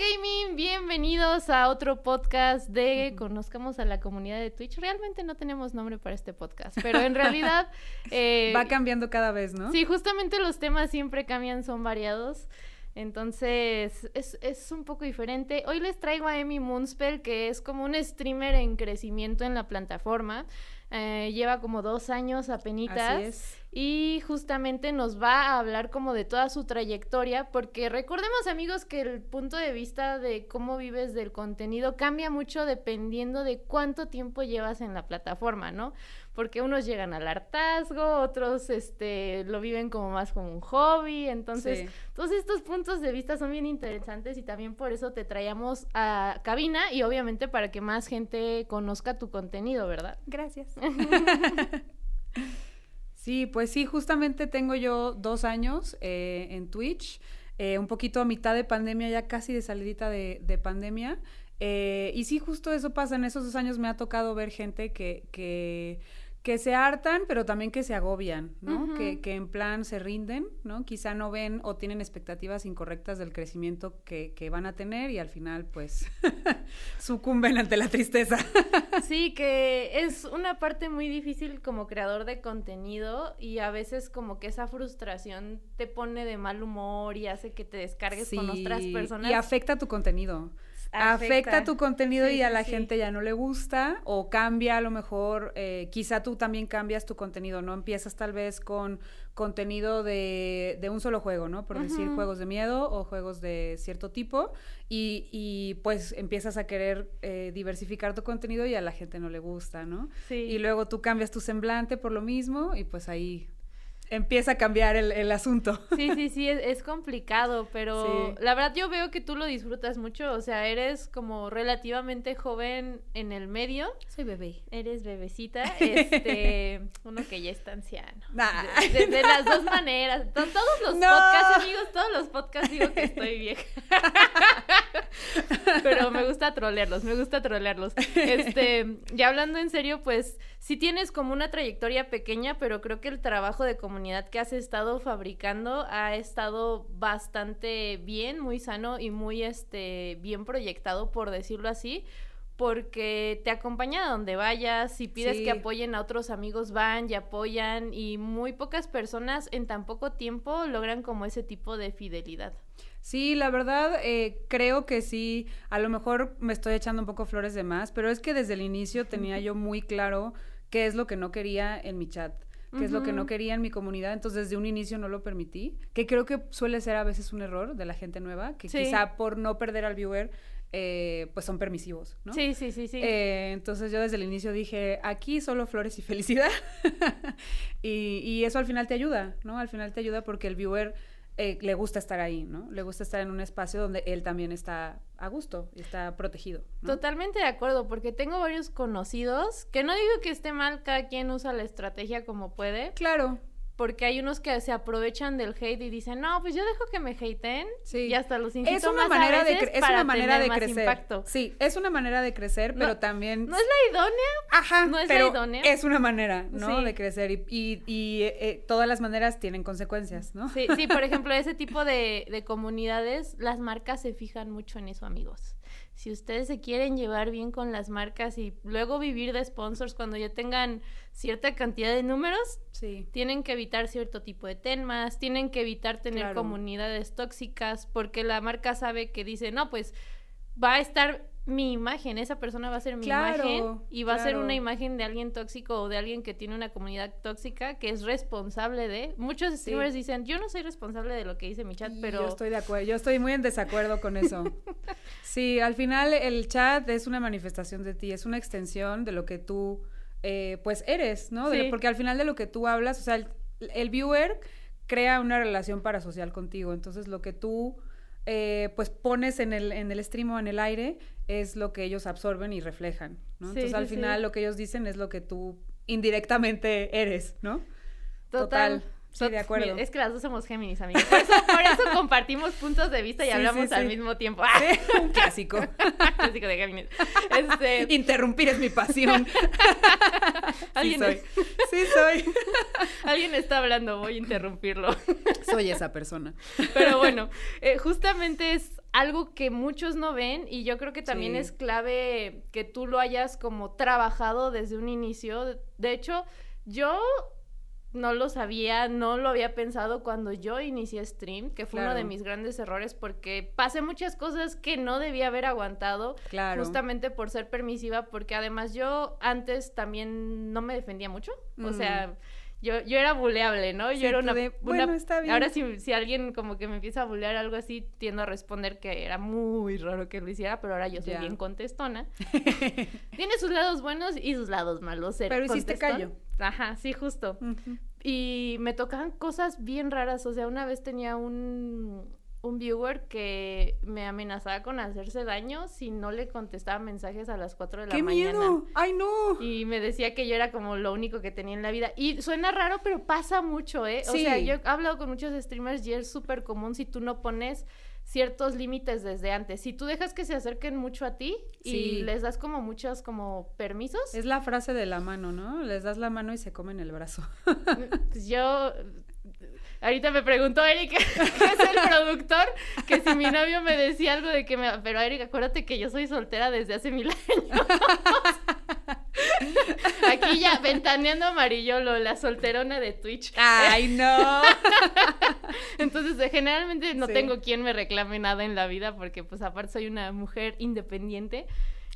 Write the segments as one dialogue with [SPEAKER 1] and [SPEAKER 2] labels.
[SPEAKER 1] Gaming, bienvenidos a otro podcast de Conozcamos a la comunidad de Twitch. Realmente no tenemos nombre para este podcast, pero en realidad... Eh, Va cambiando cada vez, ¿no? Sí, justamente los temas siempre cambian, son variados. Entonces, es, un poco diferente. Hoy les traigo a Emi Munspel, que es como un streamer en crecimiento en la plataforma. Eh, lleva como dos años apenas. Así es y justamente nos va a hablar como de toda su trayectoria, porque recordemos amigos que el punto de vista de cómo vives del contenido cambia mucho dependiendo de cuánto tiempo llevas en la plataforma, ¿no? Porque unos llegan al hartazgo, otros este, lo viven como más como un hobby, entonces todos estos puntos de vista son bien interesantes y también por eso te traíamos a cabina y obviamente para que más gente conozca tu contenido, ¿verdad? Gracias.
[SPEAKER 2] Sí, pues sí, justamente tengo yo dos años eh, en Twitch, eh, un poquito a mitad de pandemia, ya casi de salidita de, pandemia. Eh, y sí, justo eso pasa, en esos dos años me ha tocado ver gente que, que que se hartan, pero también que se agobian, ¿no? que, que, en plan se rinden, ¿no? Quizá no ven o tienen expectativas incorrectas del crecimiento que, que van a tener y al final, pues, sucumben ante la tristeza.
[SPEAKER 1] sí, que es una parte muy difícil como creador de contenido y a veces como que esa frustración te pone de mal humor y hace que te descargues con otras personas. Y afecta
[SPEAKER 2] tu contenido afecta, tu contenido y a la gente ya no le gusta o cambia a lo mejor, eh, quizá tú también cambias tu contenido, ¿no? Empiezas tal vez con contenido de, de un solo juego, ¿no? Por decir juegos de miedo o juegos de cierto tipo y, pues empiezas a querer eh, diversificar tu contenido y a la gente no le gusta, ¿no? Sí. Y luego tú cambias tu semblante por lo mismo y pues ahí empieza a cambiar el, asunto.
[SPEAKER 1] Sí, sí, sí, es, complicado, pero la verdad yo veo que tú lo disfrutas mucho, o sea, eres como relativamente joven en el medio. Soy bebé. Eres bebecita, este, uno que ya está anciano. De, las dos maneras, todos los podcasts, amigos, todos los podcasts digo que estoy vieja. Pero me gusta trolearlos, me gusta trolearlos. Este, ya hablando en serio, pues sí tienes como una trayectoria pequeña, pero creo que el trabajo de comunidad que has estado fabricando ha estado bastante bien, muy sano y muy este bien proyectado, por decirlo así porque te acompaña a donde vayas, si pides que apoyen a otros amigos van y apoyan y muy pocas personas en tan poco tiempo logran como ese tipo de fidelidad.
[SPEAKER 2] Sí, la verdad, eh, creo que sí. A lo mejor me estoy echando un poco flores de más, pero es que desde el inicio tenía yo muy claro qué es lo que no quería en mi chat, qué es lo que no quería en mi comunidad. Entonces, desde un inicio no lo permití, que creo que suele ser a veces un error de la gente nueva, que quizá por no perder al viewer eh, pues son permisivos, ¿no? Sí,
[SPEAKER 1] sí, sí, sí. Eh,
[SPEAKER 2] entonces yo desde el inicio dije, aquí solo flores y felicidad. y, y, eso al final te ayuda, ¿no? Al final te ayuda porque el viewer eh, le gusta estar ahí, ¿no? Le gusta estar en un espacio donde él también está a gusto y está protegido.
[SPEAKER 1] Totalmente de acuerdo, porque tengo varios conocidos que no digo que esté mal, cada quien usa la estrategia como puede. Claro porque hay unos que se aprovechan del hate y dicen, no, pues yo dejo que me hateen y hasta los incito es una manera a veces de Es una manera de crecer. Impacto.
[SPEAKER 2] Sí, es una manera de crecer, pero también... No es la idónea.
[SPEAKER 1] Ajá, no es la idónea. Es
[SPEAKER 2] una manera, ¿no? De crecer y, y, eh, eh, todas las maneras tienen consecuencias, ¿no? Sí, sí por
[SPEAKER 1] ejemplo, ese tipo de, de comunidades, las marcas se fijan mucho en eso, amigos si ustedes se quieren llevar bien con las marcas y luego vivir de sponsors cuando ya tengan cierta cantidad de números, tienen que evitar cierto tipo de temas, tienen que evitar tener comunidades tóxicas, porque la marca sabe que dice, no, pues va a estar mi imagen, esa persona va a ser mi imagen y va a ser una imagen de alguien tóxico o de alguien que tiene una comunidad tóxica que es responsable de. Muchos streamers dicen, yo no soy responsable de lo que dice mi chat, pero... Yo estoy
[SPEAKER 2] de acuerdo, yo estoy muy en desacuerdo con eso. sí, al final el chat es una manifestación de ti, es una extensión de lo que tú, eh, pues, eres, ¿no? porque al final de lo que tú hablas, o sea, el, el viewer crea una relación parasocial contigo, entonces lo que tú eh, pues pones en el, en el stream o en el aire es lo que ellos absorben y reflejan, Entonces al final lo que ellos dicen es lo que tú indirectamente eres, ¿no? Total. Sí, de acuerdo. Es
[SPEAKER 1] que las dos somos Géminis, amigos. Por eso, compartimos puntos de vista y hablamos al mismo tiempo. clásico. clásico de Géminis. Este, Interrumpir es mi pasión. sí soy. Sí soy. Alguien está hablando, voy a interrumpirlo.
[SPEAKER 2] soy esa persona. Pero
[SPEAKER 1] bueno, eh, justamente es algo que muchos no ven y yo creo que también es clave que tú lo hayas como trabajado desde un inicio. De hecho, yo no lo sabía, no lo había pensado cuando yo inicié stream, que fue uno de mis grandes errores porque pasé muchas cosas que no debía haber aguantado, justamente por ser permisiva, porque además yo antes también no me defendía mucho, o mm. sea, yo, yo era buleable, ¿no? yo era una, Ahora si, si alguien como que me empieza a bulear algo así, tiendo a responder que era muy raro que lo hiciera, pero ahora yo soy bien contestona. Tiene sus lados buenos y sus lados malos. pero hiciste callo. Ajá, sí, justo. Y me tocaban cosas bien raras. O sea, una vez tenía un, viewer que me amenazaba con hacerse daño si no le contestaba mensajes a las 4 de la ¡Qué Miedo. ¡Ay, no! Y me decía que yo era como lo único que tenía en la vida. Y suena raro, pero pasa mucho, ¿eh? O sea, yo he hablado con muchos streamers y es súper común si tú no pones ciertos límites desde antes. Si tú dejas que se acerquen mucho a ti y les das como muchos como permisos. Es
[SPEAKER 2] la frase de la mano,
[SPEAKER 1] ¿no? Les das la mano y se comen el brazo. Pues yo ahorita me preguntó Eric, que es el productor, que si mi novio me decía algo de que me pero Eric, acuérdate que yo soy soltera desde hace mil años. Aquí ya ventaneando amarillolo, la solterona de Twitch. Ay, no. Entonces, eh, generalmente no tengo quien me reclame nada en la vida porque pues aparte soy una mujer independiente.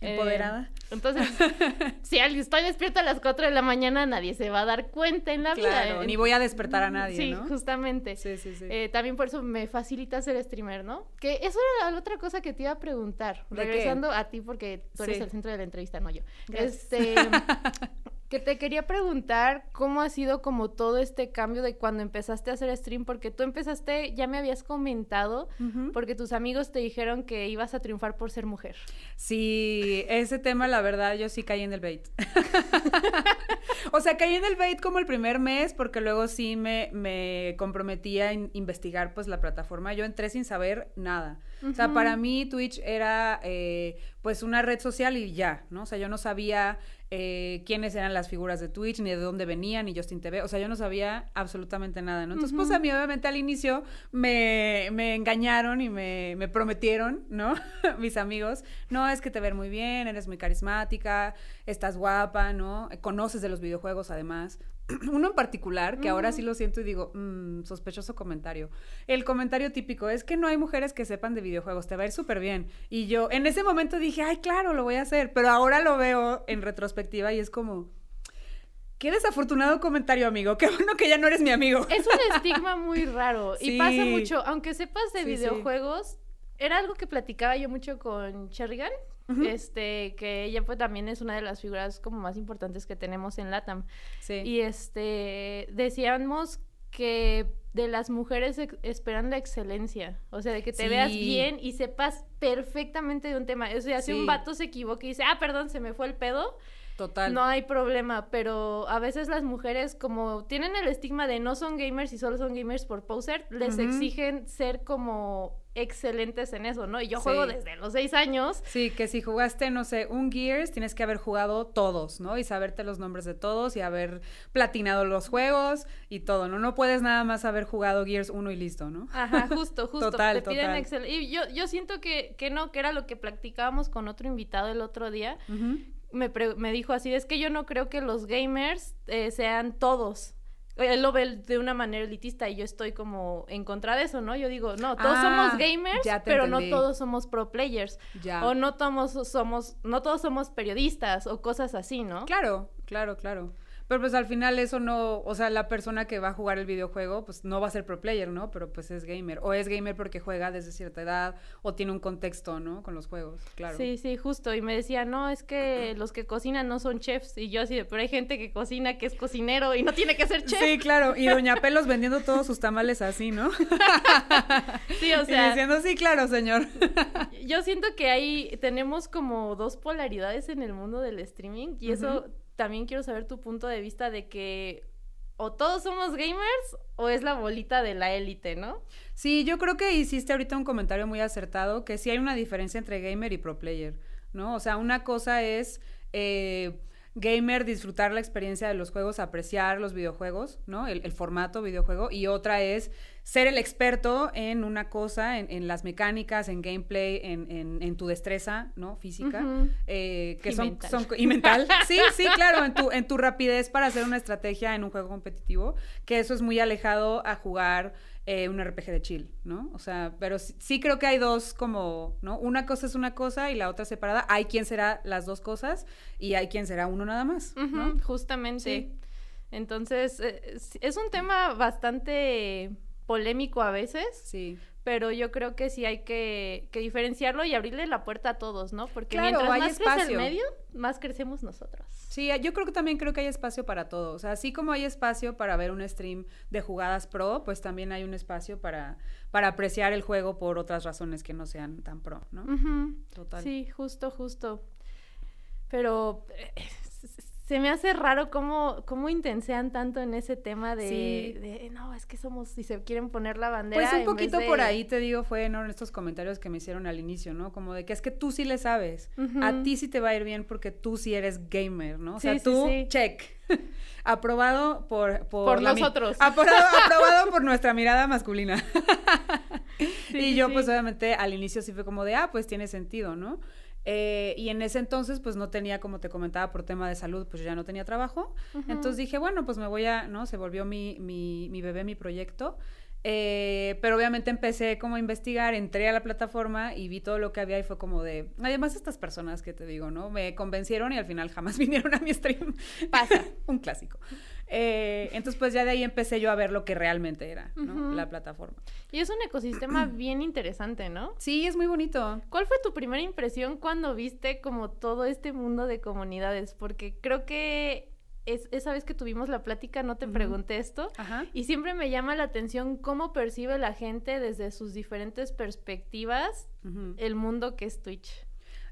[SPEAKER 1] Eh, Empoderada. entonces, si estoy despierto a las 4 de la mañana, nadie se va a dar cuenta en la vida. Eh, ni voy a despertar a nadie. Sí, ¿no? justamente. Sí, sí, sí. Eh, también por eso me facilita ser streamer, ¿no? Que eso era la otra cosa que te iba a preguntar. Regresando a ti, porque tú eres el centro de la entrevista, no yo. Este. Que te quería preguntar cómo ha sido como todo este cambio de cuando empezaste a hacer stream, porque tú empezaste, ya me habías comentado, porque tus amigos te dijeron que ibas a triunfar por ser mujer.
[SPEAKER 2] Sí, ese tema la verdad yo sí caí en el bait. o sea, caí en el bait como el primer mes, porque luego sí me, me comprometí a investigar pues la plataforma. Yo entré sin saber nada. O sea, para mí Twitch era eh, pues una red social y ya, ¿no? O sea, yo no sabía eh, quiénes eran las figuras de Twitch, ni de dónde venían, ni Justin TV. O sea, yo no sabía absolutamente nada, ¿no? Entonces, pues a mí obviamente al inicio me, me engañaron y me, me prometieron, ¿no? Mis amigos, no, es que te ven muy bien, eres muy carismática, estás guapa, ¿no? Conoces de los videojuegos además. uno en particular, que ahora sí lo siento y digo, mm, sospechoso comentario. El comentario típico es que no hay mujeres que sepan de videojuegos, te va a ir súper bien. Y yo en ese momento dije, ay, claro, lo voy a hacer, pero ahora lo veo en retrospectiva y es como... Qué desafortunado comentario, amigo. Qué bueno que ya no eres mi amigo. Es un
[SPEAKER 1] estigma muy raro y pasa mucho. Aunque sepas de videojuegos, era algo que platicaba yo mucho con Sherrigan, este, que ella pues también es una de las figuras como más importantes que tenemos en LATAM. Sí. Y este, decíamos que de las mujeres esperan la excelencia. O sea, de que te veas bien y sepas perfectamente de un tema. O sea, un vato se equivoca y dice, ah, perdón, se me fue el pedo. Total. No hay problema, pero a veces las mujeres, como tienen el estigma de no son gamers y solo son gamers por poser, les exigen ser como excelentes en eso, ¿no? Y yo juego desde los
[SPEAKER 2] seis años. Sí, que si jugaste, no sé, un Gears, tienes que haber jugado todos, ¿no? Y saberte los nombres de todos y haber platinado los juegos y todo, ¿no? No puedes nada más haber jugado Gears 1 y listo, ¿no? Ajá,
[SPEAKER 1] justo, justo. total, Te piden total. Y yo, yo siento que, que no, que era lo que practicábamos con otro invitado el otro día. me, me dijo así, es que yo no creo que los gamers eh, sean todos. Eh, él lo ve de una manera elitista y yo estoy como en contra de eso, ¿no? Yo digo, no, todos ah, somos gamers, pero no todos somos pro players. O no todos somos, no todos somos periodistas o cosas así, ¿no? Claro, claro, claro. Pero pues al final eso no, o sea, la persona que va a jugar el videojuego,
[SPEAKER 2] pues no va a ser pro player, ¿no? Pero pues es gamer. O es gamer porque juega desde cierta edad o tiene un contexto, ¿no? Con los juegos, claro. Sí,
[SPEAKER 1] sí, justo. Y me decía, no, es que los que cocinan no son chefs. Y yo así, de, pero hay gente que cocina que es cocinero y no tiene que ser chef. Sí, claro. Y Doña
[SPEAKER 2] Pelos vendiendo todos sus tamales así, ¿no?
[SPEAKER 1] sí, o sea. diciendo, sí,
[SPEAKER 2] claro, señor.
[SPEAKER 1] yo siento que ahí tenemos como dos polaridades en el mundo del streaming y eso también quiero saber tu punto de vista de que o todos somos gamers o es la bolita de la élite, ¿no? Sí, yo creo que hiciste ahorita un comentario muy acertado, que sí
[SPEAKER 2] hay una diferencia entre gamer y pro player, ¿no? O sea, una cosa es... Eh, gamer, disfrutar la experiencia de los juegos, apreciar los videojuegos, ¿no? el, formato videojuego. Y otra es ser el experto en una cosa, en, las mecánicas, en gameplay, en, tu destreza, ¿no? Física. Eh, que son, Son, y mental. sí, sí, claro, en tu, en tu rapidez para hacer una estrategia en un juego competitivo, que eso es muy alejado a jugar eh, un RPG de chill, ¿no? O sea, pero sí, creo que hay dos como, ¿no? Una cosa es una cosa y la otra separada. Hay quien será las dos cosas y hay quien será uno nada
[SPEAKER 1] más, Justamente. Entonces, eh, es un tema bastante polémico a veces. Sí. Pero yo creo que sí hay que, diferenciarlo y abrirle la puerta a todos, ¿no? Porque mientras más espacio. el medio, más crecemos nosotros. Sí,
[SPEAKER 2] yo creo que también creo que hay espacio para todos. así como hay espacio para ver un stream de jugadas pro, pues también hay un espacio para, para apreciar el juego por otras razones que no sean tan pro,
[SPEAKER 1] ¿no? Total. Sí, justo, justo. Pero eh, se me hace raro cómo, cómo intensean tanto en ese tema de, de, no, es que somos, si se quieren poner la bandera. Pues un poquito por ahí
[SPEAKER 2] te digo, fue ¿no? en estos comentarios que me hicieron al inicio, ¿no? Como de que es que tú sí le sabes, a ti sí te va a ir bien porque tú sí eres gamer, ¿no? O sea, tú, check. aprobado por... Por, por nosotros. Aprobado, aprobado por nuestra mirada masculina. y yo, pues obviamente, al inicio sí fue como de, ah, pues tiene sentido, ¿no? Eh, y en ese entonces, pues no tenía, como te comentaba, por tema de salud, pues ya no tenía trabajo. Entonces dije, bueno, pues me voy a, ¿no? Se volvió mi, mi bebé, mi proyecto. Eh, pero obviamente empecé como a investigar, entré a la plataforma y vi todo lo que había y fue como de... Además estas personas que te digo, ¿no? Me convencieron y al final jamás vinieron a mi stream. Pasa. Un clásico. Eh, entonces pues ya de ahí empecé yo a ver lo que realmente
[SPEAKER 1] era, ¿no? La plataforma. Y es un ecosistema bien interesante, ¿no? Sí, es muy bonito. ¿Cuál fue tu primera impresión cuando viste como todo este mundo de comunidades? Porque creo que esa vez que tuvimos la plática no te pregunté esto y siempre me llama la atención cómo percibe la gente desde sus diferentes perspectivas el mundo que es Twitch.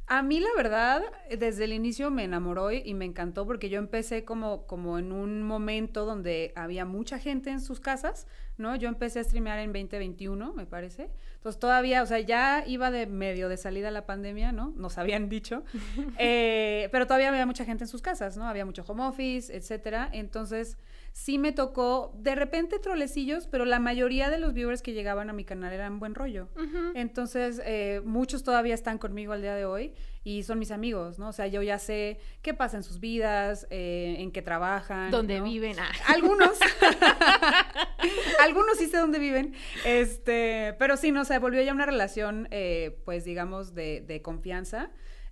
[SPEAKER 1] A mí la verdad, desde el inicio me enamoró y me encantó
[SPEAKER 2] porque yo empecé como, como en un momento donde había mucha gente en sus casas, ¿no? Yo empecé a streamear en 2021, me parece. Entonces todavía, o sea, ya iba de medio de salida la pandemia, ¿no? Nos habían dicho. Eh, pero todavía había mucha gente en sus casas, ¿no? Había mucho home office, etcétera. Entonces sí me tocó de repente trolecillos, pero la mayoría de los viewers que llegaban a mi canal eran buen rollo. Entonces, eh, muchos todavía están conmigo al día de hoy y son mis amigos, ¿no? O sea, yo ya sé qué pasa en sus vidas, eh, en qué trabajan. Dónde viven. Ah. Algunos. Algunos sí sé dónde viven. Este, pero sí, no, sé, se volvió ya una relación, eh, pues digamos, de confianza.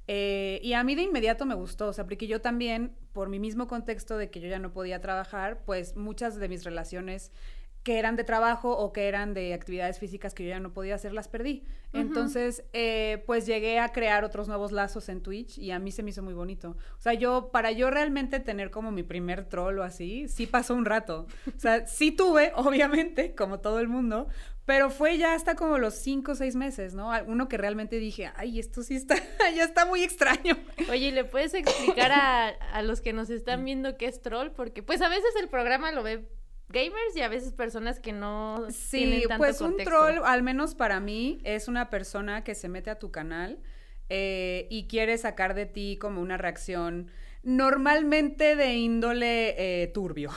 [SPEAKER 2] Eh, y a mí de inmediato me gustó, o sea, porque yo también, por mi mismo contexto de que yo ya no podía trabajar, pues muchas de mis relaciones que eran de trabajo o que eran de actividades físicas que yo ya no podía hacer, las perdí. Entonces, eh, pues llegué a crear otros nuevos lazos en Twitch y a mí se me hizo muy bonito. O sea, yo, para yo realmente tener como mi primer troll o así, sí pasó un rato. O sea, sí tuve, obviamente, como todo el mundo, pero fue ya hasta como los cinco o seis meses, ¿no? Uno que realmente
[SPEAKER 1] dije, ay, esto sí está, ya está muy extraño. Oye, ¿le puedes explicar a, a los que nos están viendo qué es troll? Porque pues a veces el programa lo ve gamers y a veces personas que no sí, tienen tanto pues un troll,
[SPEAKER 2] al menos para mí, es una persona que se mete a tu canal eh, y quiere sacar de ti como una reacción normalmente de índole eh, turbio.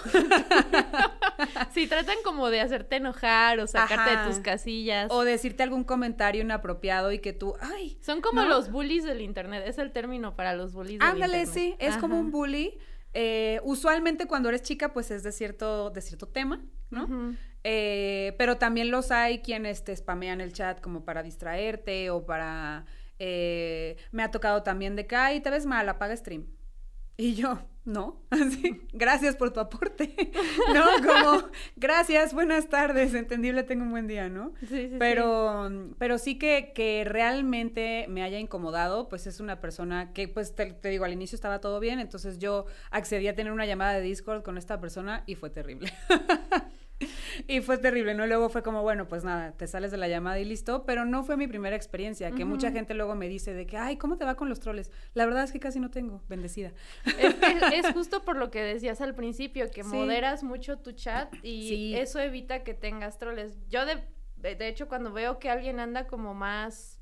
[SPEAKER 2] sí, tratan como de hacerte enojar o sacarte de tus casillas. O decirte algún comentario inapropiado y que tú, ay. Son como los bullies del internet, es el término para los bullies del internet. Ándale, sí, es como un bully eh, usualmente cuando eres chica, pues es de cierto, de cierto tema, ¿no? Eh, pero también los hay quienes te spamean el chat como para distraerte o para... Eh, me ha tocado también de que, ay, te ves mal, apaga stream. Y yo, no, así, gracias por tu aporte, ¿no? Como, gracias, buenas tardes, entendible, tengo un buen día, ¿no? Sí, sí, pero, sí. pero sí que, que realmente me haya incomodado, pues es una persona que, pues te, digo, al inicio estaba todo bien, entonces yo accedí a tener una llamada de Discord con esta persona y fue terrible. y fue terrible, ¿no? Luego fue como, bueno, pues nada, te sales de la llamada y listo, pero no fue mi primera experiencia, que mucha gente luego me dice de que, ay, ¿cómo te va con los troles? La verdad es que casi no tengo, bendecida. Es,
[SPEAKER 1] es justo por lo que decías al principio, que moderas mucho tu chat y eso evita que tengas troles. Yo de, de hecho cuando veo que alguien anda como más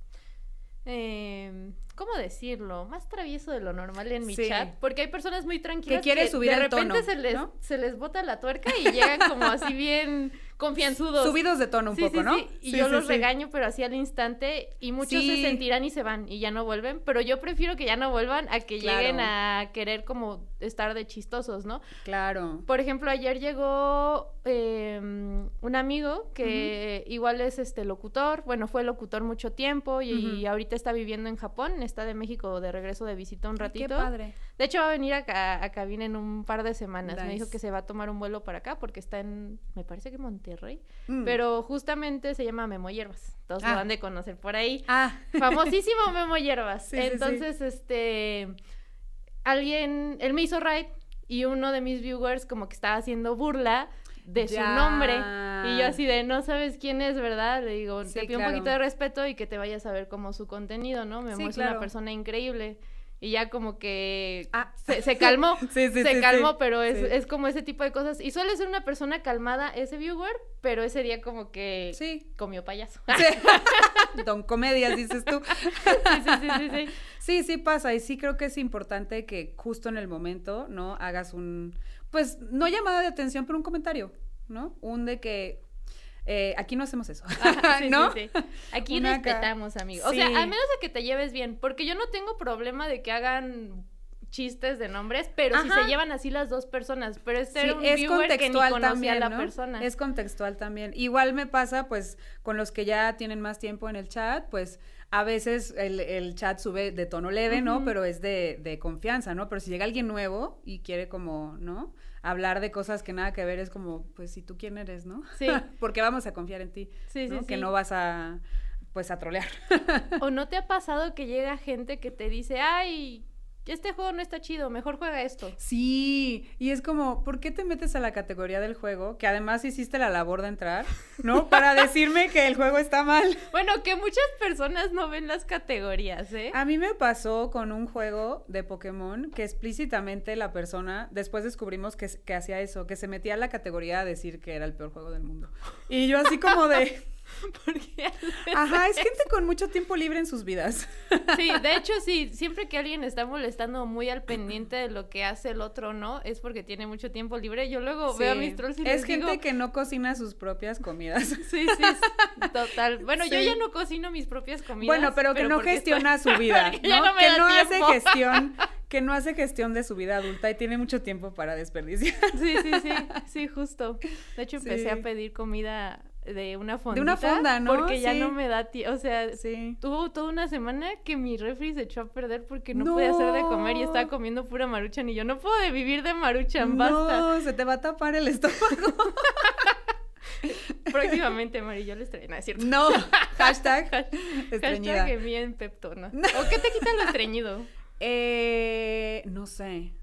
[SPEAKER 1] eh, ¿cómo decirlo? Más travieso de lo normal en mi chat, porque hay personas muy tranquilas que subir de repente se les se les bota la tuerca y llegan como así bien confianzudos. Subidos de tono un poco, ¿no? Sí. Y yo los regaño, pero así al instante, y muchos se sentirán y se van y ya no vuelven, pero yo prefiero que ya no vuelvan a que lleguen a querer como estar de chistosos, ¿no? Claro. Por ejemplo, ayer llegó em, un amigo que igual es este locutor, bueno, fue locutor mucho tiempo y, ahorita está viviendo en Japón, está de México de regreso de visita un ratito. Qué padre. De hecho, va a venir a, a, cabina en un par de semanas. Me dijo que se va a tomar un vuelo para acá porque está en, me parece que Monterrey. Mm. Pero justamente se llama Memo Hierbas. Todos lo van ah. de conocer por ahí. Ah. Famosísimo Memo Hierbas. Entonces, este, alguien, él me hizo right y uno de mis viewers como que estaba haciendo burla de su nombre. Y yo así de, no sabes quién es, ¿verdad? Le digo, te pido un poquito de respeto y que te vayas a ver como su contenido, ¿no? Me es muestra una persona increíble y ya como que ah. se, calmó, sí, sí, se calmó, pero es, como ese tipo de cosas. Y suele ser una persona calmada ese viewer, pero ese día como que sí. comió payaso.
[SPEAKER 2] Don Comedias, dices tú. sí, sí, sí, sí, sí. pasa y sí creo que es importante que justo en el momento, ¿no? Hagas un, pues no llamada de atención, pero un comentario, ¿no? Un de que eh, aquí no hacemos eso. ¿No? Aquí respetamos, amigo. O sea, al menos
[SPEAKER 1] a que te lleves bien, porque yo no tengo problema de que hagan chistes de nombres, pero si se llevan así las dos personas, pero este es ser un contextual que ni también, la persona. Es contextual
[SPEAKER 2] también. Igual me pasa pues con los que ya tienen más tiempo en el chat, pues a veces el, el, chat sube de tono leve, ¿no? Pero es de, confianza, ¿no? Pero si llega alguien nuevo y quiere como, ¿no? Hablar de cosas que nada que ver es como, pues si tú quién eres, ¿no? Sí. Porque vamos a confiar en ti. Sí, sí, que no vas a, pues a trolear.
[SPEAKER 1] ¿O no te ha pasado que llega gente que te dice, ay, este juego no está chido, mejor juega esto.
[SPEAKER 2] Sí, y es como, ¿por qué te metes a la categoría del juego? Que además hiciste la labor de entrar, ¿no? Para decirme que el juego está mal. Bueno, que muchas personas no ven las categorías, ¿eh? A mí me pasó con un juego de Pokémon que explícitamente la persona, después descubrimos que, que hacía eso, que se metía a la categoría a decir que era el peor juego del mundo. Y yo así como de...
[SPEAKER 1] Porque Ajá, es gente
[SPEAKER 2] con mucho tiempo libre en sus vidas.
[SPEAKER 1] Sí, de hecho, sí, siempre que alguien está molestando muy al pendiente de lo que hace el otro, ¿no? Es porque tiene mucho tiempo libre. Yo luego veo a mis trolls y es gente
[SPEAKER 2] que no cocina sus propias comidas. Sí, sí,
[SPEAKER 1] total. Bueno, yo ya no cocino mis propias comidas. Bueno, pero, que no gestiona su vida, que no hace gestión
[SPEAKER 2] que no hace gestión de su vida adulta y tiene mucho tiempo para desperdiciar.
[SPEAKER 1] Sí, sí, sí, sí, justo. De hecho, empecé a pedir comida de una fonda. De una fonda, ¿no? Porque ya no me da tiempo. O sea, sí. tuvo toda una semana que mi refri se echó a perder porque no, pude podía hacer de comer y estaba comiendo pura maruchan. Y yo no puedo vivir de maruchan, basta. No, se te va a tapar el estómago. Próximamente, Mari, yo le traeré. No, es cierto. No, hashtag. estreñida. Hashtag peptona. No. ¿O qué te quita lo estreñido? Eh, no sé.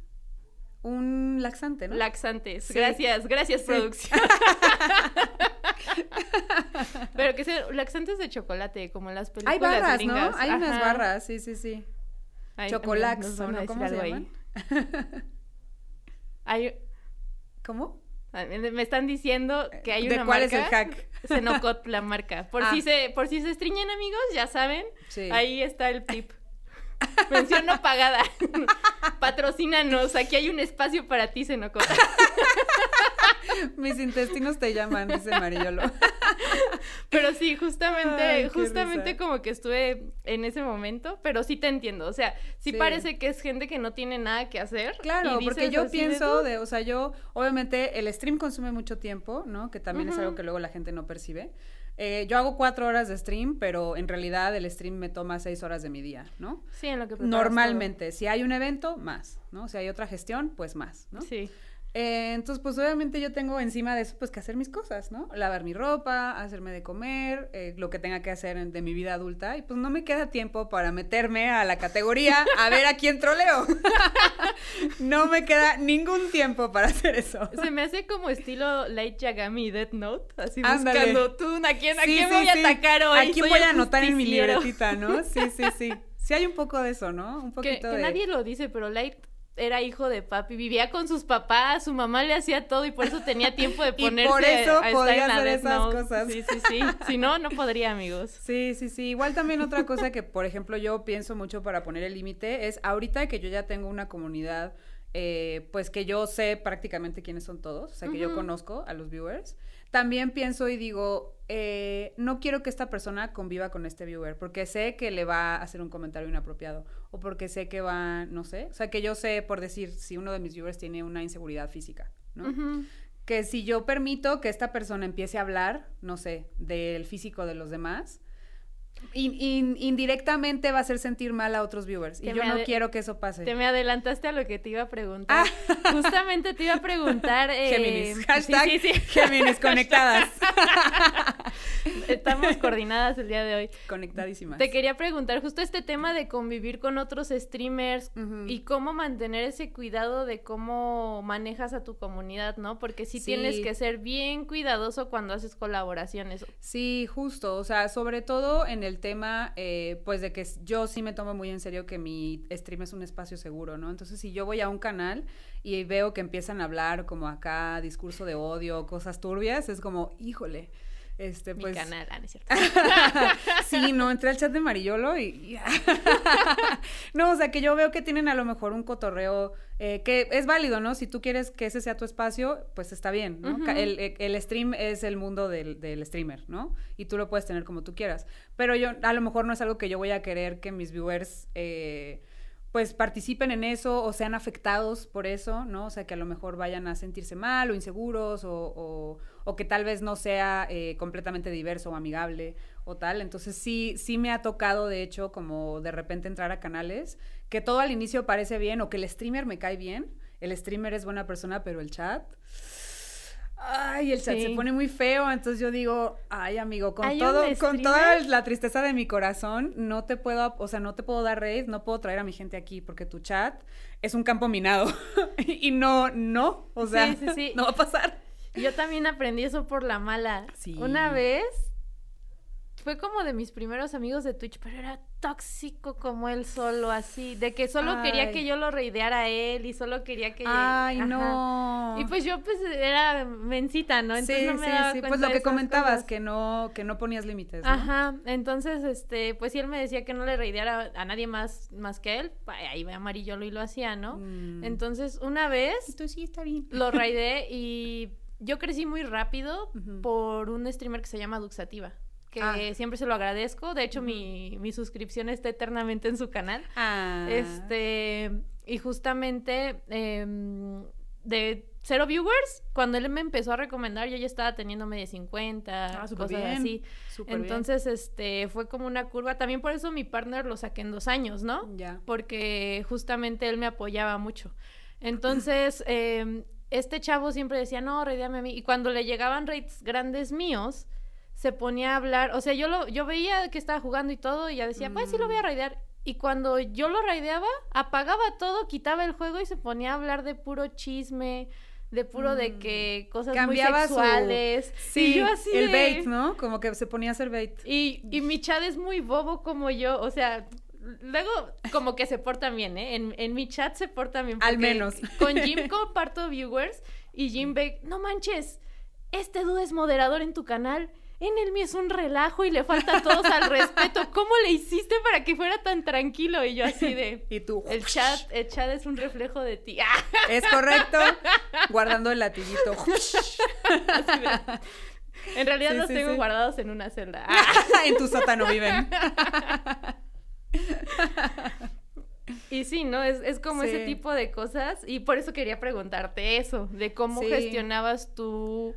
[SPEAKER 2] Un laxante, ¿no?
[SPEAKER 1] Laxantes.
[SPEAKER 2] Gracias, gracias, producción.
[SPEAKER 1] Pero que sea laxantes de chocolate, como las películas Hay barras, ¿no? Hay unas barras, sí, sí, sí. chocolate Chocolax, ¿no? ¿Cómo se llaman? Hay... ¿Cómo? Me están diciendo que hay ¿De cuál es el hack? Senocot, la marca. Por, ah. si se, por si se estriñen, amigos, ya saben. Ahí está el tip. Mención no pagada. Patrocínanos. Aquí hay un espacio para ti, Senocot. Mis intestinos te llaman, dice Mariolo. pero sí, justamente, justamente como que estuve en ese momento, pero sí te entiendo. O sea, sí, parece que es gente que no tiene nada que hacer. Claro, porque yo pienso
[SPEAKER 2] de, o sea, yo, obviamente, el stream consume mucho tiempo, ¿no? Que también es algo que luego la gente no percibe. Eh, yo hago cuatro horas de stream, pero en realidad el stream me toma seis horas de mi día, ¿no? Sí, en lo que Normalmente, si hay un evento, más, ¿no? Si hay otra gestión, pues más, ¿no? Sí. Eh, entonces, pues obviamente yo tengo encima de eso, pues que hacer mis cosas, ¿no? Lavar mi ropa, hacerme de comer, eh, lo que tenga que hacer de mi vida adulta. Y pues no me queda tiempo para meterme a la categoría a ver a quién troleo. no me queda ningún tiempo para hacer eso.
[SPEAKER 1] Se me hace como estilo Light Yagami Death Note, así buscando tú, ¿a quién, a quién voy a atacar hoy? ¿A quién voy a anotar en mi libretita, no? Sí, sí, sí. Sí hay un poco de eso,
[SPEAKER 2] ¿no? Un poquito que, nadie
[SPEAKER 1] lo dice, pero Light era hijo de papi, vivía con sus papás, su mamá le hacía todo y por eso tenía tiempo de ponerse y por eso podía hacer esas cosas. Sí, sí, sí.
[SPEAKER 2] Si no, no podría, amigos. Sí, sí, sí. Igual también otra cosa que, por ejemplo, yo pienso mucho para poner el límite es ahorita que yo ya tengo una comunidad eh, pues que yo sé prácticamente quiénes son todos, o sea, que yo conozco a los viewers, también pienso y digo, eh, no quiero que esta persona conviva con este viewer, porque sé que le va a hacer un comentario inapropiado, o porque sé que va, no sé, o sea, que yo sé, por decir, si uno de mis viewers tiene una inseguridad física, Que si yo permito que esta persona empiece a hablar, no sé, del físico de los demás, indirectamente va a hacer sentir mal a otros viewers. y yo no quiero que eso pase. Te me
[SPEAKER 1] adelantaste a lo que te iba a preguntar. Ah. Justamente te iba a preguntar. Eh,
[SPEAKER 2] Géminis. conectadas.
[SPEAKER 1] Estamos coordinadas el día de hoy. Conectadísimas. Te quería preguntar justo este tema de convivir con otros streamers y cómo mantener ese cuidado de cómo manejas a tu comunidad, ¿no? Porque sí, tienes que ser bien cuidadoso cuando haces
[SPEAKER 2] colaboraciones. Sí, justo. O sea, sobre todo en el tema, eh, pues de que yo sí me tomo muy en serio que mi stream es un espacio seguro, ¿no? Entonces, si yo voy a un canal y veo que empiezan a hablar como acá discurso de odio, cosas turbias, es como, híjole este, pues... Mi canal, ah, no es cierto. sí, no, entré al chat de Mariolo y... no, o sea, que yo veo que tienen a lo mejor un cotorreo eh, que es válido, ¿no? Si tú quieres que ese sea tu espacio, pues está bien, ¿no? el, stream es el mundo del, streamer, ¿no? Y tú lo puedes tener como tú quieras. Pero yo, a lo mejor no es algo que yo voy a querer que mis viewers... Eh, pues participen en eso o sean afectados por eso, ¿no? O sea, que a lo mejor vayan a sentirse mal o inseguros o, o que tal vez no sea eh, completamente diverso o amigable o tal. Entonces sí, sí me ha tocado, de hecho, como de repente entrar a canales que todo al inicio parece bien o que el streamer me cae bien. El streamer es buena persona, pero el chat... Ay, el chat se pone muy feo, entonces yo digo, ay, amigo, con todo, con toda la tristeza de mi corazón, no te puedo, o sea, no te puedo dar raid, no puedo traer a mi gente aquí porque tu chat es un campo minado y no,
[SPEAKER 1] no, o sea, no va a pasar. Yo también aprendí eso por la mala. Sí. Una vez fue como de mis primeros amigos de Twitch, pero era tóxico como él solo, así, de que solo quería que yo lo reideara a él y solo quería que... Ay, no. Y pues yo pues era mencita, ¿no? Entonces sí, sí, Pues lo que comentabas,
[SPEAKER 2] que no, que no ponías límites. ¿no?
[SPEAKER 1] Ajá, entonces, este, pues si él me decía que no le reideara a nadie más, más que él, ahí ve amarillo y lo hacía, ¿no? Mm. Entonces, una vez... Tú sí está bien. Lo raidé y yo crecí muy rápido por un streamer que se llama Duxativa que ah. siempre se lo agradezco. De hecho, mi, suscripción está eternamente en su canal. Ah. Este, y justamente em, de cero viewers, cuando él me empezó a recomendar, yo ya estaba teniendo media 50, ah, cosas bien. así. Entonces, este, fue como una curva. También por eso mi partner lo saqué en dos años, ¿no? Ya. Porque justamente él me apoyaba mucho. Entonces, eh, este chavo siempre decía, no, raideame a mí. Y cuando le llegaban raids grandes míos, se ponía a hablar. O sea, yo, lo, yo veía que estaba jugando y todo, y ya decía, pues sí lo voy a mm. raidear. Y cuando yo lo raideaba, apagaba todo, quitaba el juego y se ponía a hablar de puro chisme, de puro de mm. que cosas muy sexuales. Sí, y yo así el bait, ¿no? Como que se ponía a hacer bait. Y, y mi chat es muy bobo como yo, o sea, Luego, como que se portan bien, ¿eh? En, mi chat se portan bien. Al menos. Con Jim comparto viewers y Jim ve, no manches, este dude es moderador en tu canal. En el mío es un relajo y le falta a todos al respeto. ¿Cómo le hiciste para que fuera tan tranquilo? Y yo así de... Y tú... El chat, el chat es un reflejo de ti. Es correcto.
[SPEAKER 2] Guardando el latiguito. En realidad los tengo
[SPEAKER 1] guardados en una celda.
[SPEAKER 2] en tu sótano viven.
[SPEAKER 1] Y sí, ¿no? Es, como ese tipo de cosas y por eso quería preguntarte eso, de cómo gestionabas tú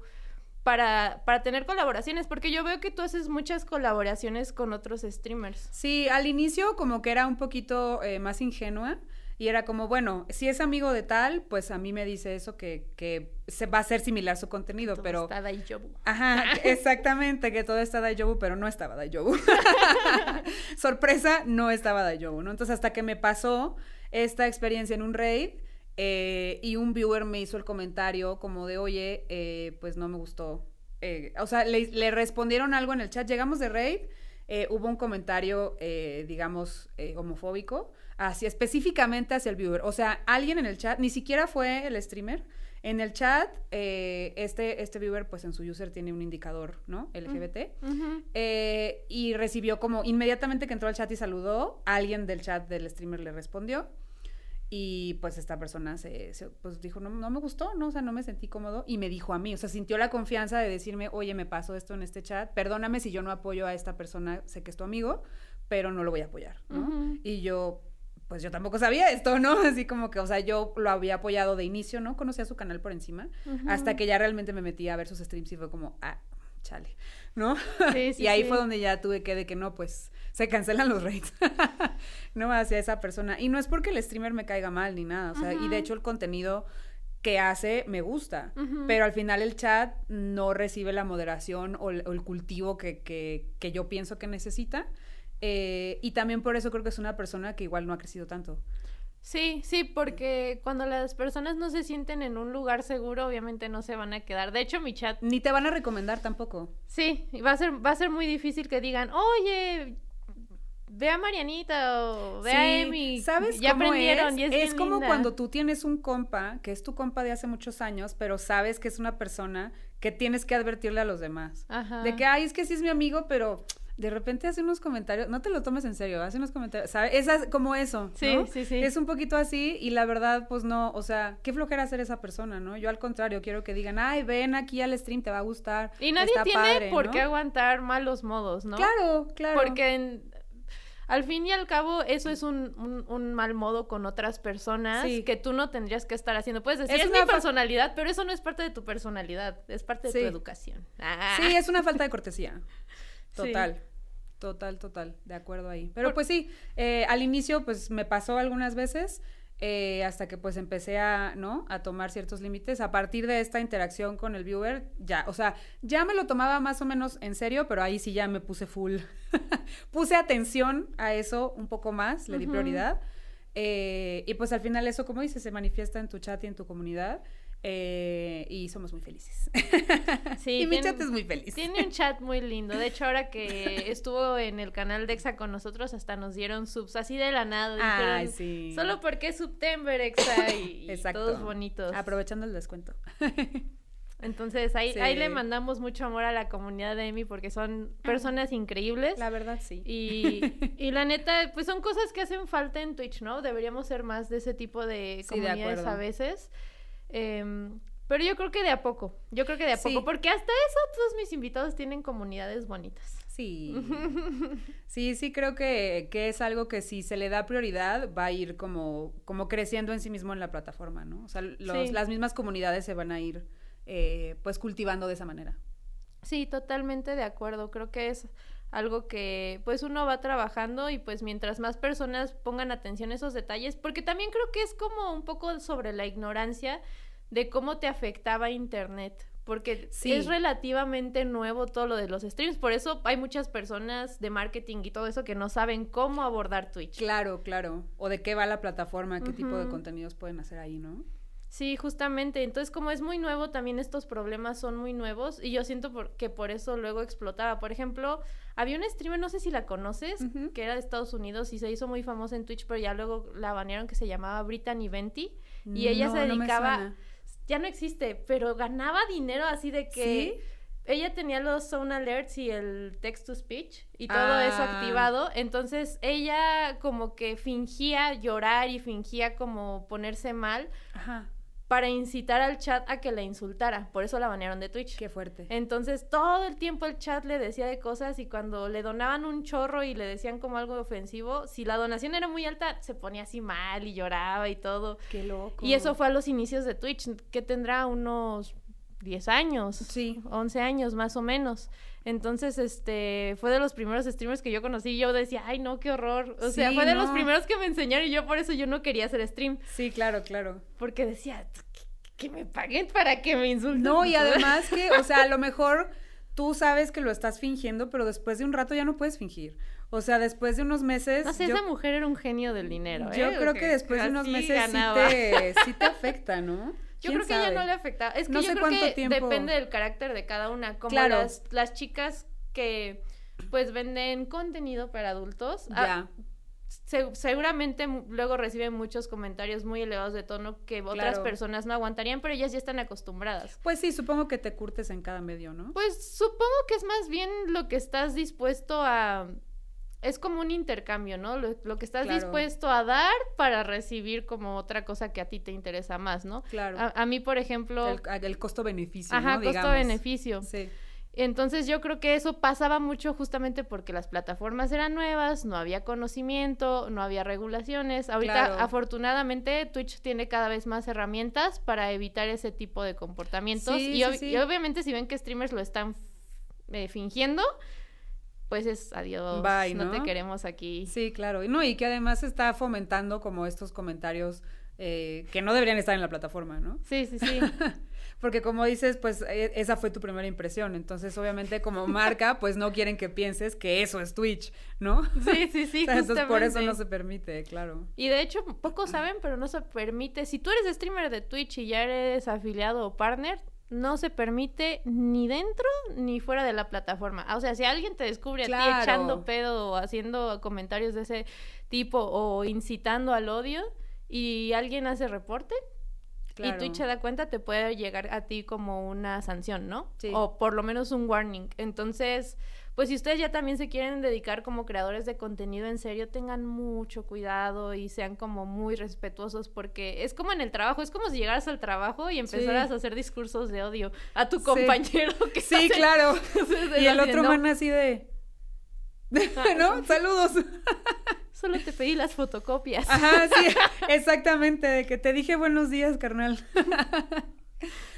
[SPEAKER 1] para, para tener colaboraciones, porque yo veo que tú haces muchas colaboraciones con otros streamers. Sí, al inicio como
[SPEAKER 2] que era un poquito eh, más ingenua, y era como, bueno, si es amigo de tal, pues a mí me dice eso que, que se va a ser similar su contenido, todo pero... Está Daijobu. Ajá, exactamente, que todo está Daijobu, pero no estaba Daijobu. Sorpresa, no estaba Daijobu, ¿no? Entonces hasta que me pasó esta experiencia en un raid eh, y un viewer me hizo el comentario como de, oye, eh, pues no me gustó. Eh, o sea, le, le respondieron algo en el chat, llegamos de raid eh, hubo un comentario, eh, digamos, eh, homofóbico, hacia, específicamente hacia el viewer. O sea, alguien en el chat, ni siquiera fue el streamer, en el chat, este, este viewer, pues en su user tiene un indicador, ¿no? LGBT. Mm, y recibió como, inmediatamente que entró al chat y saludó, alguien del chat del streamer le respondió. Y pues esta persona se, pues dijo, no, no, me gustó, ¿no? O sea, no me sentí cómodo. Y me dijo a mí, o sea, sintió la confianza de decirme, oye, me pasó esto en este chat, perdóname si yo no apoyo a esta persona, sé que es tu amigo, pero no lo voy a apoyar, ¿no? Y yo, pues yo tampoco sabía esto, ¿no? Así como que, o sea, yo lo había apoyado de inicio, ¿no? Conocía su canal por encima, hasta que ya realmente me metí a ver sus streams y fue como, ah, chale, ¿no? Sí, sí, y ahí fue donde ya tuve que de que no, pues se cancelan los rates, ¿no? Hacia esa persona. Y no es porque el streamer me caiga mal ni nada, o sea, y de hecho el contenido que hace me gusta, pero al final el chat no recibe la moderación o el, cultivo que, que, que, yo pienso que necesita. Eh, y también por eso creo que es una persona que igual no ha crecido tanto.
[SPEAKER 1] Sí, sí, porque cuando las personas no se sienten en un lugar seguro, obviamente no se van a quedar. De hecho, mi chat. Ni te van a recomendar tampoco. Sí, va a ser, va a ser muy difícil que digan, oye, ve a Marianita o ve a Emi. ¿Sabes ya aprendieron, es? Y es, como cuando
[SPEAKER 2] tú tienes un compa, que es tu compa de hace muchos años, pero sabes que es una persona que tienes que advertirle a los demás. Ajá. De que, ay, es que sí es mi amigo, pero de repente hace unos comentarios, no te lo tomes en serio, hace unos comentarios, ¿sabes? Es como eso. Sí, sí, sí. Es un poquito así y la verdad, pues no, o sea, qué flojera hacer esa persona, ¿no? Yo al contrario, quiero que digan, ay, ven aquí al stream, te va a gustar. Y nadie tiene por qué
[SPEAKER 1] aguantar malos modos, ¿no? Claro, claro. Porque al fin y al cabo, eso es un, mal modo con otras personas que tú no tendrías que estar haciendo. Puedes decir, es, mi personalidad, pero eso no es parte de tu personalidad, es parte de tu educación. Ah. Sí, es una falta de cortesía. Total.
[SPEAKER 2] Total, total, de acuerdo ahí. Pero pues sí, eh, al inicio pues me pasó algunas veces, eh, hasta que pues empecé a, ¿no? A tomar ciertos límites. A partir de esta interacción con el viewer, ya, o sea, ya me lo tomaba más o menos en serio, pero ahí sí ya me puse full. puse atención a eso un poco más, le di prioridad. Eh, y pues al final eso, como dices, se manifiesta en tu chat y en tu comunidad.
[SPEAKER 1] Eh, y somos muy felices. y mi chat es muy feliz. Tiene un chat muy lindo. De hecho, ahora que estuvo en el canal de Exa con nosotros, hasta nos dieron subs así de la nada. Ah, sí. Solo porque es September Exa y, todos bonitos.
[SPEAKER 2] Aprovechando el descuento.
[SPEAKER 1] Entonces, ahí, ahí le mandamos mucho amor a la comunidad de Emi porque son ah. personas increíbles. La verdad, sí. Y, la neta, pues son cosas que hacen falta en Twitch, ¿no? Deberíamos ser más de ese tipo de comunidades a veces. Em, pero yo creo que de a poco, yo creo que de a poco, porque hasta eso todos mis invitados tienen comunidades bonitas. Sí. sí, sí creo que, que, es algo que
[SPEAKER 2] si se le da prioridad va a ir como, como creciendo en sí mismo en la plataforma, ¿no? O sea, las mismas comunidades se van a ir eh, pues cultivando de esa manera.
[SPEAKER 1] Sí, totalmente de acuerdo. Creo que es algo que pues uno va trabajando y pues mientras más personas pongan atención a esos detalles, porque también creo que es como un poco sobre la ignorancia de cómo te afectaba Internet. Porque es relativamente nuevo todo lo de los streams. Por eso hay muchas personas de marketing y todo eso que no saben cómo abordar Twitch. Claro, claro. O de qué va la plataforma, qué tipo de contenidos pueden hacer ahí, ¿no? Sí, justamente. Entonces, como es muy nuevo, también estos problemas son muy nuevos y yo siento que por eso luego explotaba. Por ejemplo, había una streamer, no sé si la conoces, que era de Estados Unidos y se hizo muy famosa en Twitch, pero ya luego la banearon que se llamaba Brittany Venti y ella se dedicaba ya no existe, pero ganaba dinero así de que... ella tenía los sound alerts y el text to speech y todo ah. eso activado, entonces ella como que fingía llorar y fingía como ponerse mal Ajá para incitar al chat a que la insultara. Por eso la banearon de Twitch. Qué fuerte. Entonces todo el tiempo el chat le decía de cosas y cuando le donaban un chorro y le decían como algo ofensivo, si la donación era muy alta, se ponía así mal y lloraba y todo. Qué loco. Y eso fue a los inicios de Twitch, que tendrá unos 10 años, sí. 11 años más o menos. Entonces, este, fue de los primeros streamers que yo conocí y yo decía, ay, no, qué horror. O sea, fue de los primeros que me enseñaron y yo por eso yo no quería hacer stream. Sí, claro, claro. Porque decía, que me paguen para que me insulten. No, y además que, o sea, a lo
[SPEAKER 2] mejor tú sabes que lo estás fingiendo, pero después de un rato ya no puedes fingir. O sea, después de unos meses. No sé, esa
[SPEAKER 1] mujer era un genio del dinero. ¿eh? Yo creo que después de unos meses sí te afecta, ¿no? Yo creo que a ella no le afecta. Es que yo creo que depende del carácter de cada una. Como las, las chicas que pues venden contenido para adultos. Ah, seguramente luego reciben muchos comentarios muy elevados de tono que otras personas no aguantarían, pero ellas ya están acostumbradas. Pues sí, supongo que te curtes en cada medio, ¿no? Pues supongo que es más bien lo que estás dispuesto a es como un intercambio, ¿no? Lo, que estás dispuesto a dar para recibir como otra cosa que a ti te interesa más, ¿no? Claro. A, mí, por ejemplo... El, costo-beneficio. Ajá, costo costo-beneficio. Sí. Entonces yo creo que eso pasaba mucho justamente porque las plataformas eran nuevas, no había conocimiento, no había regulaciones. Ahorita afortunadamente Twitch tiene cada vez más herramientas para evitar ese tipo de comportamientos y, y, obviamente si ven que streamers lo están eh, fingiendo, pues es adiós. ¿no? te queremos aquí. Sí, claro. Y no, y que
[SPEAKER 2] además está fomentando como estos comentarios eh, que no deberían estar en la plataforma, ¿no? Sí, sí, sí. Porque como dices, pues e, esa fue tu primera impresión. Entonces, obviamente, como marca, pues no quieren que pienses que eso es Twitch, ¿no? Sí, sí, sí. o por eso no se permite, claro.
[SPEAKER 1] Y de hecho, pocos saben, pero no se permite. Si tú eres streamer de Twitch y ya eres afiliado o partner, no se permite ni dentro ni fuera de la plataforma. Ah, o sea, si alguien te descubre a ti echando pedo o haciendo comentarios de ese tipo o incitando al odio y alguien hace reporte y Twitch se da cuenta, te puede llegar a ti como una sanción, ¿no? Sí. O por lo menos un warning. Entonces, pues si ustedes ya también se quieren dedicar como creadores de contenido en serio, tengan mucho cuidado y sean como muy respetuosos porque es como en el trabajo, es como si llegaras al trabajo y empezaras a hacer discursos de odio a tu compañero sí. que Sí, claro. y el otro man
[SPEAKER 2] así de ah, ¿No? Saludos. Solo
[SPEAKER 1] te pedí las fotocopias. Ajá, sí,
[SPEAKER 2] exactamente, de que te dije buenos días, carnal.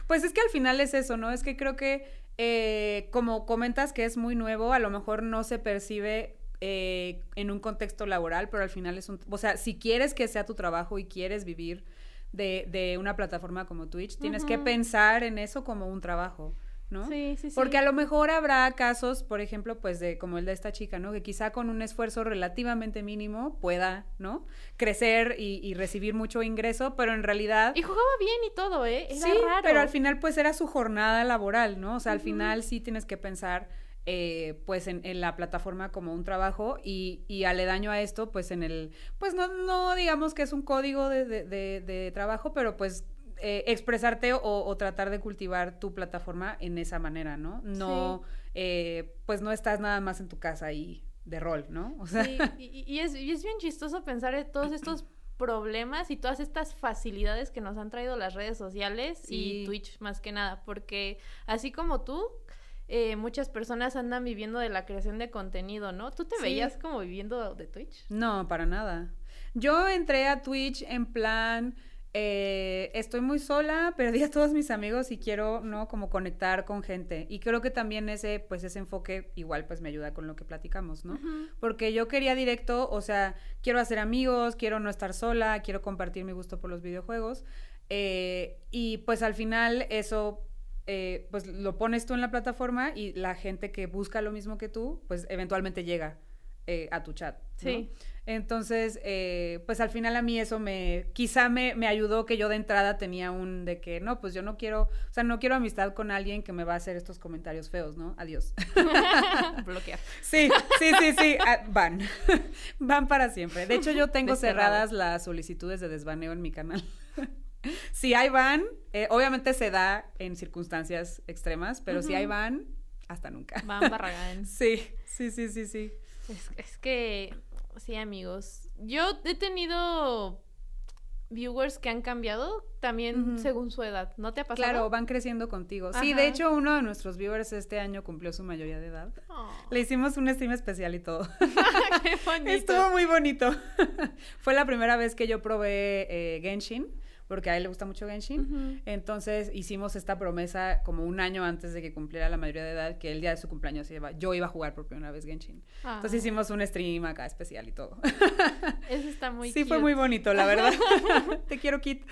[SPEAKER 2] Pues es que al final es eso, ¿no? Es que creo que eh, como comentas que es muy nuevo, a lo mejor no se percibe eh, en un contexto laboral, pero al final es un... O sea, si quieres que sea tu trabajo y quieres vivir de, una plataforma como Twitch, tienes que pensar en eso como un trabajo. Sí, sí, sí. Porque a lo mejor habrá casos, por ejemplo, pues de como el de esta chica, ¿no? Que quizá con un esfuerzo relativamente mínimo pueda, ¿no? Crecer y, recibir mucho ingreso, pero en realidad... Y jugaba
[SPEAKER 1] bien y todo, ¿eh? sí, pero al
[SPEAKER 2] final pues era su jornada laboral, ¿no? O sea, al final sí tienes que pensar... Eh, pues en, la plataforma como un trabajo y, y, aledaño a esto pues en el pues no, no digamos que es un código de trabajo pero pues eh, expresarte o, tratar de cultivar tu plataforma en esa manera, ¿no? No, eh, pues no estás nada más en tu casa ahí de rol, ¿no? Sí,
[SPEAKER 1] y, es, bien chistoso pensar en todos estos problemas y todas estas facilidades que nos han traído las redes sociales y Twitch más que nada, porque así como tú, eh, muchas personas andan viviendo de la creación de contenido, ¿no? ¿Tú te veías como viviendo de Twitch?
[SPEAKER 2] No, para nada. Yo entré a Twitch en plan eh, estoy muy sola, perdí a todos mis amigos y quiero, ¿no? Como conectar con gente. Y creo que también ese, pues ese enfoque igual pues me ayuda con lo que platicamos, ¿no? Porque yo quería directo, o sea, quiero hacer amigos, quiero no estar sola, quiero compartir mi gusto por los videojuegos. Eh, y pues al final eso eh, pues lo pones tú en la plataforma y la gente que busca lo mismo que tú, pues eventualmente llega a tu chat. ¿no? Sí. Entonces, eh, pues al final a mí eso me, quizá me, ayudó que yo de entrada tenía un de que, no, pues yo no quiero, o sea, no quiero amistad con alguien que me va a hacer estos comentarios feos, ¿no? Adiós. Bloquear. Sí, sí, sí, sí, ah, van, van para siempre. De hecho, yo tengo cerradas las solicitudes de desvaneo en mi canal. si hay van, eh, obviamente se da en circunstancias extremas, pero si hay van, hasta nunca. Van
[SPEAKER 1] Barragán. sí, sí, sí, sí, sí. es, es que Sí, amigos. Yo he tenido viewers que han cambiado también según su edad. ¿No te ha pasado? Claro, van
[SPEAKER 2] creciendo contigo. Sí, de hecho, uno de nuestros viewers este año cumplió su mayoría de edad. Le hicimos un stream especial y todo. Qué bonito. Estuvo muy bonito. Fue la primera vez que yo probé eh, Genshin porque a él le gusta mucho Genshin. Entonces hicimos esta promesa como un año antes de que cumpliera la mayoría de edad, que el día de su cumpleaños iba, yo iba a jugar por primera vez Genshin. Entonces ah. hicimos un stream acá especial y todo.
[SPEAKER 1] Eso está muy Sí, fue muy
[SPEAKER 2] bonito, la verdad. Te
[SPEAKER 1] quiero, Kit.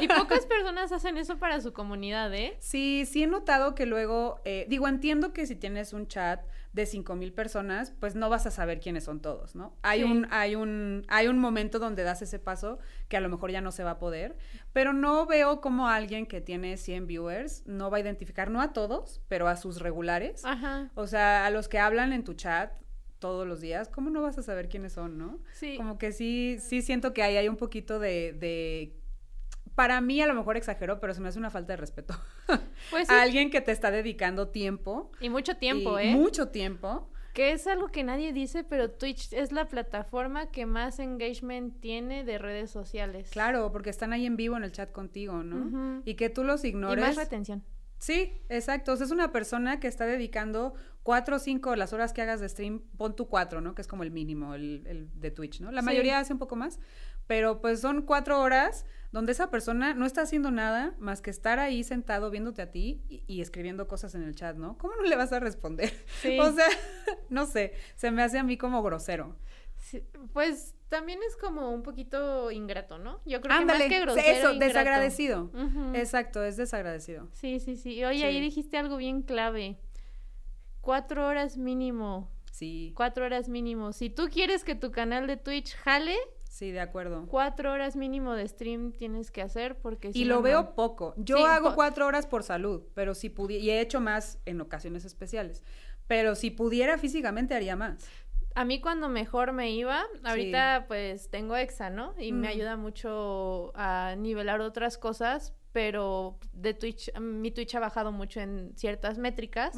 [SPEAKER 1] y pocas personas hacen eso
[SPEAKER 2] para su comunidad, ¿eh? Sí, sí he notado que luego, eh, digo, entiendo que si tienes un chat de 5000 personas, pues no vas a saber quiénes son todos, ¿no? Hay un hay un hay un momento donde das ese paso que a lo mejor ya no se va a poder, pero no veo cómo alguien que tiene 100 viewers no va a identificar no a todos, pero a sus regulares. Ajá. O sea, a los que hablan en tu chat todos los días, ¿cómo no vas a saber quiénes son, no? Sí. Como que sí sí siento que ahí hay un poquito de para mí a lo mejor exagero, pero se me hace una falta de respeto. Pues, A alguien que te está dedicando tiempo. Y mucho tiempo, ¿eh? Mucho
[SPEAKER 1] tiempo. Que es algo que nadie dice, pero Twitch es la plataforma que más engagement tiene de redes sociales. Claro, porque están ahí en vivo en el chat contigo, ¿no? Y que
[SPEAKER 2] tú los ignores. Y más retención. Sí, exacto. O sea, es una persona que está dedicando cuatro o cinco las horas que hagas de stream, pon tu cuatro, ¿no? Que es como el mínimo, el, de Twitch, ¿no? La mayoría hace un poco más, pero pues son cuatro horas donde esa persona no está haciendo nada más que estar ahí sentado viéndote a ti y, escribiendo cosas en el chat, ¿no? ¿Cómo no le vas a responder? O sea, no sé, se me hace a mí como grosero.
[SPEAKER 1] pues también es como un poquito ingrato, ¿no? Yo creo que más que grosero. Eso, desagradecido.
[SPEAKER 2] Exacto, es desagradecido.
[SPEAKER 1] Sí, sí, sí. Oye, ahí dijiste algo bien clave. Cuatro horas mínimo. Sí. Cuatro horas mínimo. Si tú quieres que tu canal de Twitch jale,
[SPEAKER 2] Sí, de acuerdo.
[SPEAKER 1] Cuatro horas mínimo de stream tienes que hacer porque... Si y lo veo
[SPEAKER 2] poco. Yo hago cuatro horas por salud, pero si pudiera... Y he hecho más en ocasiones especiales. Pero si pudiera físicamente haría más.
[SPEAKER 1] A mí cuando mejor me iba, ahorita pues tengo EXA, ¿no? Y me mm. ayuda mucho a nivelar otras cosas, pero de Twitch, mm, mi Twitch ha bajado mucho en ciertas métricas,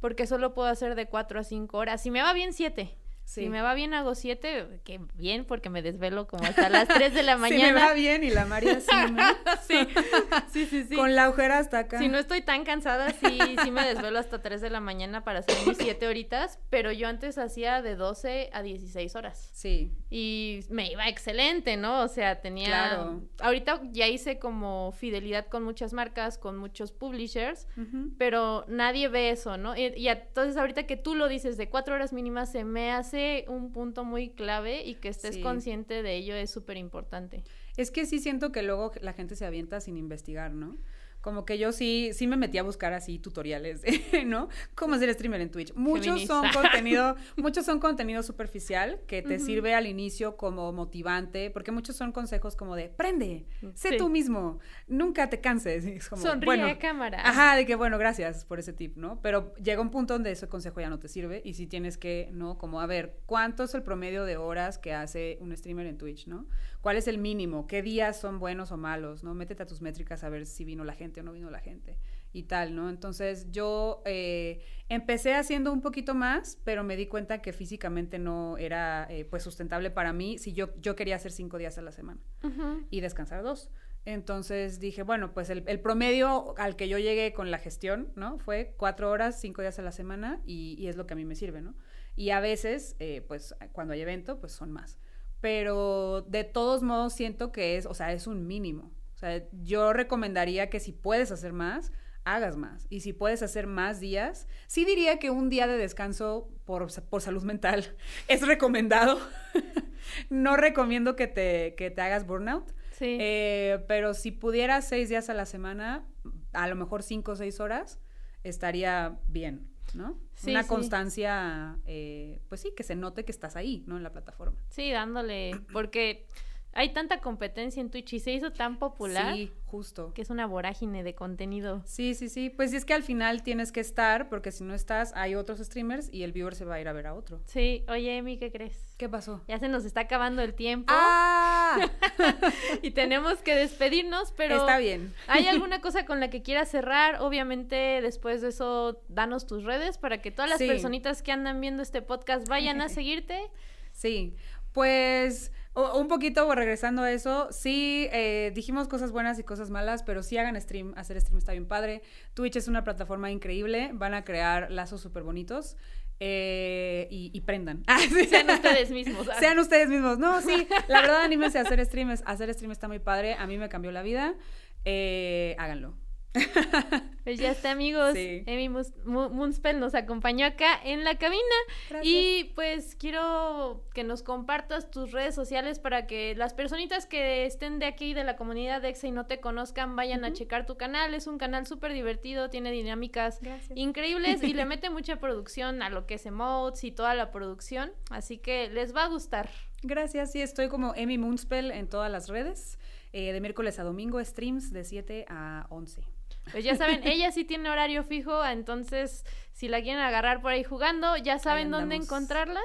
[SPEAKER 1] porque solo puedo hacer de cuatro a cinco horas. Y me va bien siete. Si me va bien hago siete, que bien, porque me desvelo como hasta las tres de la mañana. si me va bien y la María sí, sí, sí, sí, Con la agujera hasta acá. Si no estoy tan cansada, sí, sí me desvelo hasta tres de la mañana para hacer mis siete horitas, pero yo antes hacía de 12 a 16 horas. Sí. Y me iba excelente, ¿no? O sea, tenía... Claro. Ahorita ya hice como fidelidad con muchas marcas, con muchos publishers, pero nadie ve eso, ¿no? y entonces ahorita que tú lo dices, de cuatro horas mínimas se me hace un punto muy clave y que estés consciente de ello es súper importante. Es que sí siento que luego la gente se avienta sin investigar, ¿no?
[SPEAKER 2] como que yo sí, sí me metí a buscar así tutoriales, ¿no? Cómo hacer streamer en Twitch. Muchos son contenido, muchos son contenido superficial que te sirve al inicio como motivante, porque muchos son consejos como de prende, mm, sé tú mismo, nunca te canses. Sonríe cámara. Ajá, de que bueno, gracias por ese tip, ¿no? Pero llega un punto donde ese consejo ya no te sirve y sí tienes que, ¿no? Como a ver, ¿cuánto es el promedio de horas que hace un streamer en Twitch, ¿no? ¿Cuál es el mínimo? ¿Qué días son buenos o malos, ¿no? Métete a tus métricas a ver si vino la gente no vino la gente y tal, ¿no? Entonces yo eh, empecé haciendo un poquito más, pero me di cuenta que físicamente no era eh, pues sustentable para mí si yo, yo quería hacer cinco días a la semana y descansar dos. Entonces dije, bueno, pues el, promedio al que yo llegué con la gestión, ¿no? Fue cuatro horas, cinco días a la semana y, es lo que a mí me sirve, ¿no? Y a veces, eh, pues cuando hay evento, pues son más. Pero de todos modos siento que es, o sea, es un mínimo yo recomendaría que si puedes hacer más, hagas más. Y si puedes hacer más días, sí diría que un día de descanso por, salud mental es recomendado. no recomiendo que te, te hagas burnout. Sí. Eh, pero si pudieras seis días a la semana, a lo mejor cinco o seis horas, estaría bien, ¿no? Una constancia, eh, pues sí, que se note que estás ahí, ¿no? En la plataforma.
[SPEAKER 1] Sí, dándole, porque hay tanta competencia en Twitch y se hizo tan popular. Sí, justo. Que es una vorágine de contenido. Sí, sí, sí. Pues es que al final tienes que estar, porque si no estás, hay otros streamers
[SPEAKER 2] y el viewer se va a ir a ver a otro.
[SPEAKER 1] Sí, oye, Emi, ¿qué crees? ¿Qué pasó? Ya se nos está acabando el tiempo. ¡Ah! y tenemos que despedirnos, pero. Está bien. ¿Hay alguna cosa con la que quieras cerrar? Obviamente, después de eso, danos tus redes para que todas las personitas que andan viendo este podcast vayan a seguirte. Sí. Pues un
[SPEAKER 2] poquito regresando a eso, sí, eh, dijimos cosas buenas y cosas malas, pero sí hagan stream, hacer stream está bien padre. Twitch es una plataforma increíble, van a crear lazos súper bonitos. Eh, y, prendan. Sean ustedes
[SPEAKER 1] mismos. Sean
[SPEAKER 2] ustedes mismos. No, sí, la verdad, anímense a hacer streams. Hacer stream está muy padre. A mí me cambió la vida. Eh, háganlo.
[SPEAKER 1] Pues ya está, amigos. Emi Munspel nos acompañó acá en la cabina. Y pues quiero que nos compartas tus redes sociales para que las personitas que estén de aquí, de la comunidad de y no te conozcan, vayan a checar tu canal. Es un canal súper divertido, tiene dinámicas increíbles y le mete mucha producción a lo que es emotes y toda la producción. Así que les va a gustar. Gracias. y estoy como
[SPEAKER 2] Emi Munspel en todas las redes. Eh, de miércoles a domingo, streams de 7 a 11.
[SPEAKER 1] Pues ya saben, ella sí tiene horario fijo, entonces si la quieren agarrar por ahí jugando, ya saben dónde encontrarla.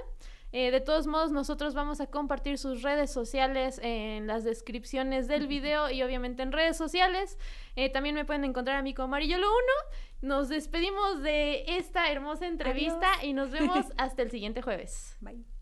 [SPEAKER 1] Eh, de todos modos, nosotros vamos a compartir sus redes sociales en las descripciones del video y obviamente en redes sociales. Eh, también me pueden encontrar a mí como Amarillo Lo Uno. Nos despedimos de esta hermosa entrevista y nos vemos hasta el siguiente jueves. Bye.